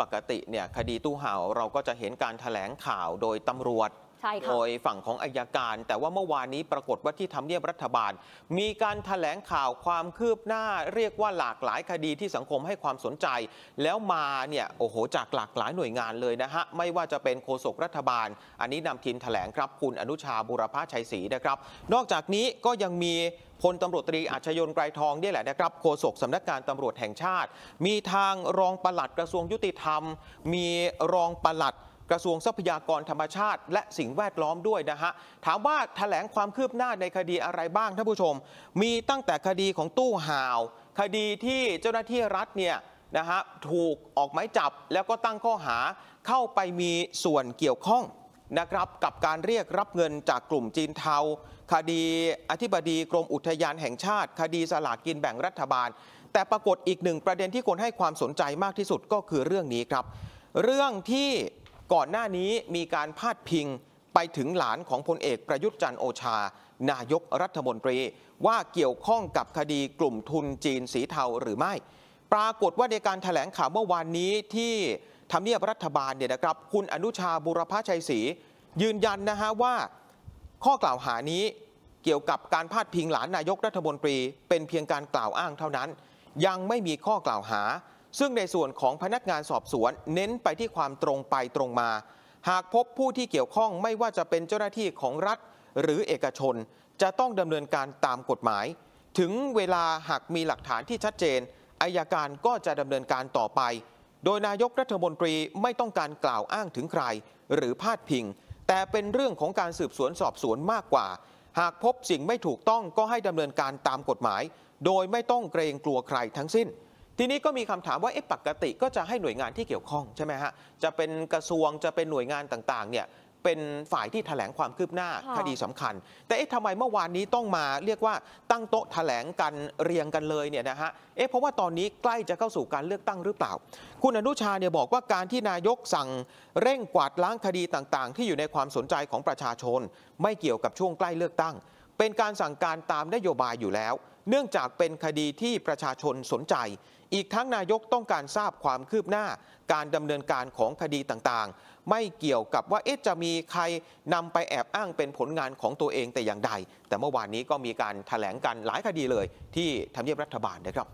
ปกติเนี่ยคดีตู้เห่าเราก็จะเห็นการถแถลงข่าวโดยตำรวจ่โดยฝั่งของอายการ แต่ว่าเมื่อวานนี้ปรากฏว่าที่ทำเนียบรัฐบาล มีการถแถลงข่าวความคืบหน้า เรียกว่าหลากหลายคดีที่สังคมให้ความสนใจ แล้วมาเนี่ยโอ้โหจากหลากหลายหน่วยงานเลยนะฮะ ไม่ว่าจะเป็นโฆษกรัฐบาล อันนี้นำทีมถแถลงครับคุณอนุชาบุรพาชัยศรีนะครับ นอกจากนี้ก็ยังมี พลตำรวจตรีอาชยนไกรทองนี่แหละนะครับโฆษกสำนักงานตำรวจแห่งชาติ มีทางรองปลัดกระทรวงยุติธรรม มีรองปลัดกระทรวงทรัพยากรธรรมชาติ และสิ่งแวดล้อมด้วยนะฮะ ถามว่าถแถลงความคืบหน้าในคดีอะไรบ้างท่านผู้ชม มีตั้งแต่คดีของตู้ห่าว คดีที่เจ้าหน้าที่รัฐเนี่ยนะฮะถูกออกหมายจับแล้วก็ตั้งข้อหาเข้าไปมีส่วนเกี่ยวข้องนะครับ กับการเรียกรับเงินจากกลุ่มจีนเทา คดีอธิบดีกรมอุทยานแห่งชาติ คดีสลากกินแบ่งรัฐบาล แต่ปรากฏอีกหนึ่งประเด็นที่คนให้ความสนใจมากที่สุดก็คือเรื่องนี้ครับ เรื่องที่ก่อนหน้านี้มีการพาดพิงไปถึงหลานของพลเอกประยุทธ์จันโอชา นายกรัฐมนตรี ว่าเกี่ยวข้องกับคดีกลุ่มทุนจีนสีเทาหรือไม่ ปรากฏว่าในการถแถลงข่าวเมื่อวานนี้ที่ทำเนียบรัฐบาลเนี่ยนะครับคุณอนุชาบุรพชัยศรียืนยันนะฮะว่าข้อกล่าวหานี้เกี่ยวกับการพาดพิงหลานนายกรัฐมนตรีเป็นเพียงการกล่าวอ้างเท่านั้น ยังไม่มีข้อกล่าวหาซึ่งในส่วนของพนักงานสอบสวนเน้นไปที่ความตรงไปตรงมา หากพบผู้ที่เกี่ยวข้องไม่ว่าจะเป็นเจ้าหน้าที่ของรัฐหรือเอกชนจะต้องดำเนินการตามกฎหมาย ถึงเวลาหากมีหลักฐานที่ชัดเจนอายการก็จะดำเนินการต่อไป โดยนายกรัฐมนตรีไม่ต้องการกล่าวอ้างถึงใคร หรือพาดพิง แต่เป็นเรื่องของการสืบสวนสอบสวนมากกว่า หากพบสิ่งไม่ถูกต้องก็ให้ดำเนินการตามกฎหมาย โดยไม่ต้องเกรงกลัวใครทั้งสิ้นทีนี้ก็มีคำถามว่าปกติก็จะให้หน่วยงานที่เกี่ยวข้อง ใช่ไหมฮะจะเป็นกระทรวงจะเป็นหน่วยงานต่างๆเนี่ยเป็นฝ่ายที่ถแถลงความคืบหน้าคดีสำคัญ แต่เอ๊ะทำไมเมื่อวานนี้ต้องมาเรียกว่าตั้งโต๊ะถแถลงกันเรียงกันเลยเนี่ยนะฮะเอ๊ะเพราะว่าตอนนี้ใกล้จะเข้าสู่การเลือกตั้งหรือเปล่า คุณอนุชาเนี่ยบอกว่าการที่นายกสั่ง เร่งกวาดล้างคดีต่างๆ ที่อยู่ในความสนใจของประชาชน ไม่เกี่ยวกับช่วงใกล้เลือกตั้งเป็นการสั่งการตามนโยบายอยู่แล้ว เนื่องจากเป็นคดีที่ประชาชนสนใจ อีกทั้งนายกต้องการทราบความคืบหน้าการดำเนินการของคดีต่างๆ ไม่เกี่ยวกับว่าเอ๊ะจะมีใครนำไปแอบอ้างเป็นผลงานของตัวเองแต่อย่างใด แต่เมื่อวานนี้ก็มีการถแถลงกันหลายคดีเลยที่ทำเนียบรัฐบาลนะครับ